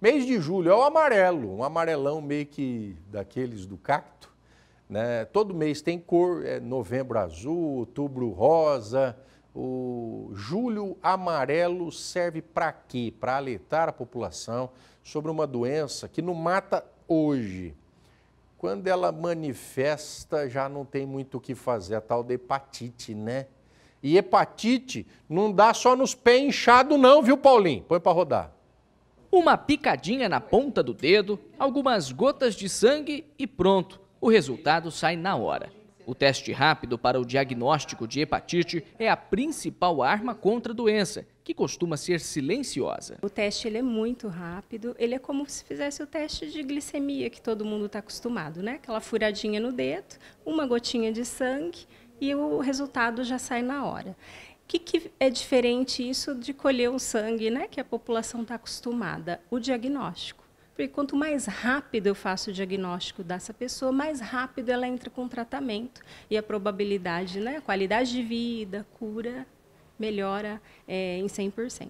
Mês de julho é o amarelo, um amarelão meio que daqueles do cacto. Né? Todo mês tem cor, é novembro azul, outubro rosa. O julho amarelo serve para quê? Para alertar a população sobre uma doença que não mata hoje. Quando ela manifesta, já não tem muito o que fazer, a tal da hepatite, né? E hepatite não dá só nos pés inchados, não, viu, Paulinho? Põe para rodar. Uma picadinha na ponta do dedo, algumas gotas de sangue e pronto, o resultado sai na hora. O teste rápido para o diagnóstico de hepatite é a principal arma contra a doença, que costuma ser silenciosa. O teste ele é muito rápido, ele é como se fizesse o teste de glicemia que todo mundo está acostumado, né? Aquela furadinha no dedo, uma gotinha de sangue e o resultado já sai na hora que, que é diferente isso de colher um sangue, né, que a população está acostumada? O diagnóstico. Porque quanto mais rápido eu faço o diagnóstico dessa pessoa, mais rápido ela entra com tratamento. E a probabilidade, né, a qualidade de vida, cura, melhora é, em 100%.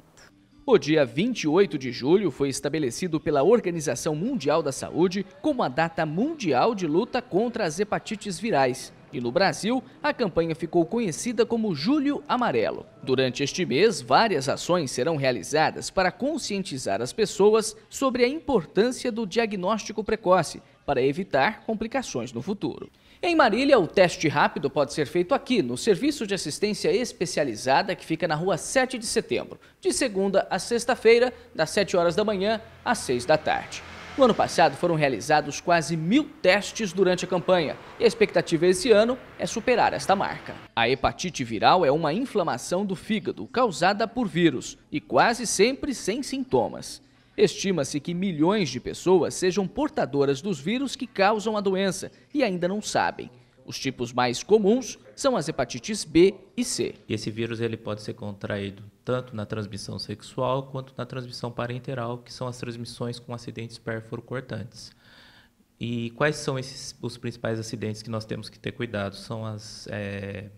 O dia 28 de julho foi estabelecido pela Organização Mundial da Saúde como a data mundial de luta contra as hepatites virais. E no Brasil, a campanha ficou conhecida como Julho Amarelo. Durante este mês, várias ações serão realizadas para conscientizar as pessoas sobre a importância do diagnóstico precoce para evitar complicações no futuro. Em Marília, o teste rápido pode ser feito aqui, no Serviço de Assistência Especializada, que fica na rua 7 de setembro, de segunda a sexta-feira, das 7 horas da manhã às 6 da tarde. No ano passado foram realizados quase mil testes durante a campanha e a expectativa esse ano é superar esta marca. A hepatite viral é uma inflamação do fígado causada por vírus e quase sempre sem sintomas. Estima-se que milhões de pessoas sejam portadoras dos vírus que causam a doença e ainda não sabem. Os tipos mais comuns são as hepatites B e C. Esse vírus ele pode ser contraído tanto na transmissão sexual quanto na transmissão parenteral, que são as transmissões com acidentes perfurocortantes. E quais são esses, os principais acidentes que nós temos que ter cuidado? São as é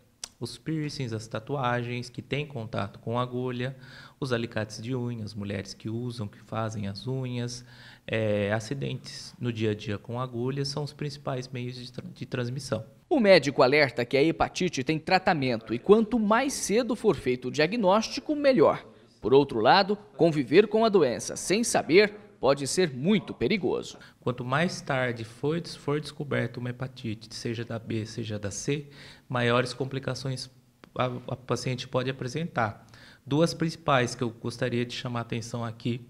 os piercings, as tatuagens que têm contato com agulha, os alicates de unha, as mulheres que usam, que fazem as unhas, é, acidentes no dia a dia com agulha são os principais meios de, tra de transmissão. O médico alerta que a hepatite tem tratamento e quanto mais cedo for feito o diagnóstico, melhor. Por outro lado, conviver com a doença sem saber pode ser muito perigoso. Quanto mais tarde for, for descoberta uma hepatite, seja da B, seja da C, maiores complicações a, a paciente pode apresentar. Duas principais que eu gostaria de chamar a atenção aqui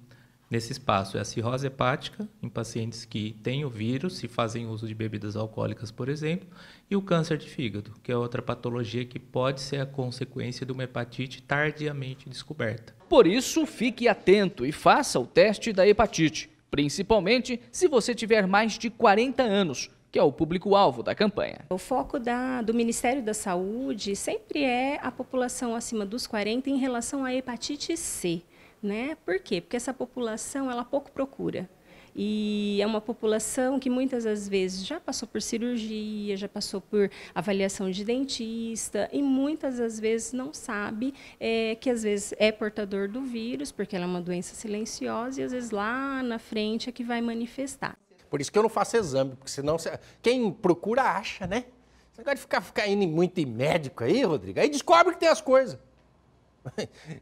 nesse espaço é a cirrose hepática, em pacientes que têm o vírus e fazem uso de bebidas alcoólicas, por exemplo, e o câncer de fígado, que é outra patologia que pode ser a consequência de uma hepatite tardiamente descoberta. Por isso, fique atento e faça o teste da hepatite, principalmente se você tiver mais de 40 anos, que é o público-alvo da campanha. O foco da, do Ministério da Saúde sempre é a população acima dos 40 em relação à hepatite C. Né? Por quê? Porque essa população ela pouco procura. E é uma população que muitas das vezes já passou por cirurgia, já passou por avaliação de dentista e muitas das vezes não sabe é, que às vezes é portador do vírus, porque ela é uma doença silenciosa e às vezes lá na frente é que vai manifestar. Por isso que eu não faço exame, porque senão quem procura acha, né? Você não pode ficar, ficar indo muito em médico aí, Rodrigo, aí descobre que tem as coisas.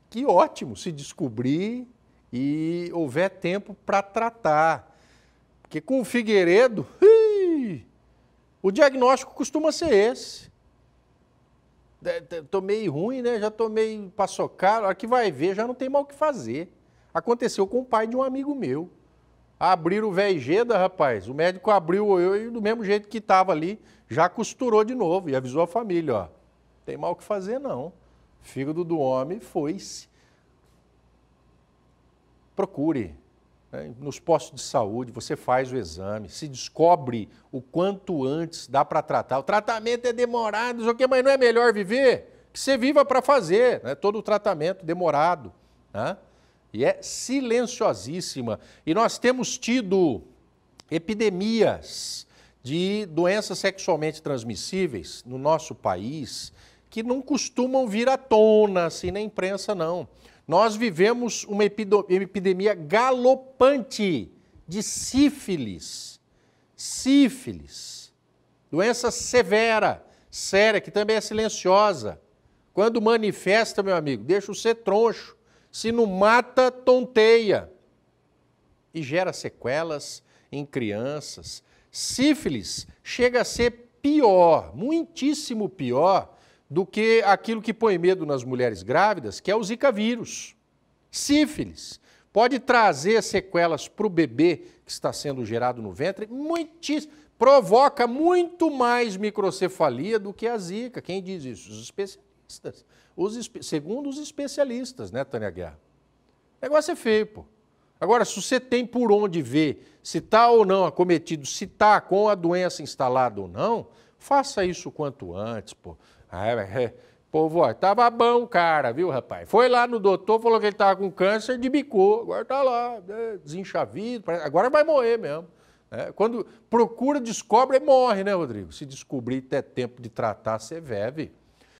que ótimo se descobrir e houver tempo para tratar. Porque com o Figueiredo, o diagnóstico costuma ser esse. Tomei ruim, né? Já tomei caro A hora que vai ver, já não tem mal o que fazer. Aconteceu com o pai de um amigo meu. Abriram o Vegeda, rapaz. O médico abriu eu e do mesmo jeito que estava ali, já costurou de novo e avisou a família, ó. Tem mal o que fazer, não fígado do homem foi-se. Procure. Né? Nos postos de saúde, você faz o exame, se descobre o quanto antes dá para tratar. O tratamento é demorado, o que, mas não é melhor viver? Que você viva para fazer, né? todo o tratamento demorado. Né? E é silenciosíssima. E nós temos tido epidemias de doenças sexualmente transmissíveis no nosso país que não costumam vir à tona, assim, na imprensa, não. Nós vivemos uma epidemia galopante de sífilis. Sífilis. Doença severa, séria, que também é silenciosa. Quando manifesta, meu amigo, deixa o ser troncho. Se não mata, tonteia. E gera sequelas em crianças. Sífilis chega a ser pior, muitíssimo pior do que aquilo que põe medo nas mulheres grávidas, que é o Zika vírus. Sífilis. Pode trazer sequelas para o bebê que está sendo gerado no ventre, muitíssimo. Provoca muito mais microcefalia do que a zika. Quem diz isso? Os especialistas. Os espe... Segundo os especialistas, né, Tânia Guerra? O negócio é feio, pô. Agora, se você tem por onde ver se está ou não acometido, se está com a doença instalada ou não, faça isso quanto antes, pô. Aí, ah, é, é. povo, ó, tava bom cara, viu, rapaz? Foi lá no doutor, falou que ele tava com câncer, de bicô, agora tá lá, né, desenchavido, agora vai morrer mesmo. Né? Quando procura, descobre morre, né, Rodrigo? Se descobrir ter tempo de tratar, você vive.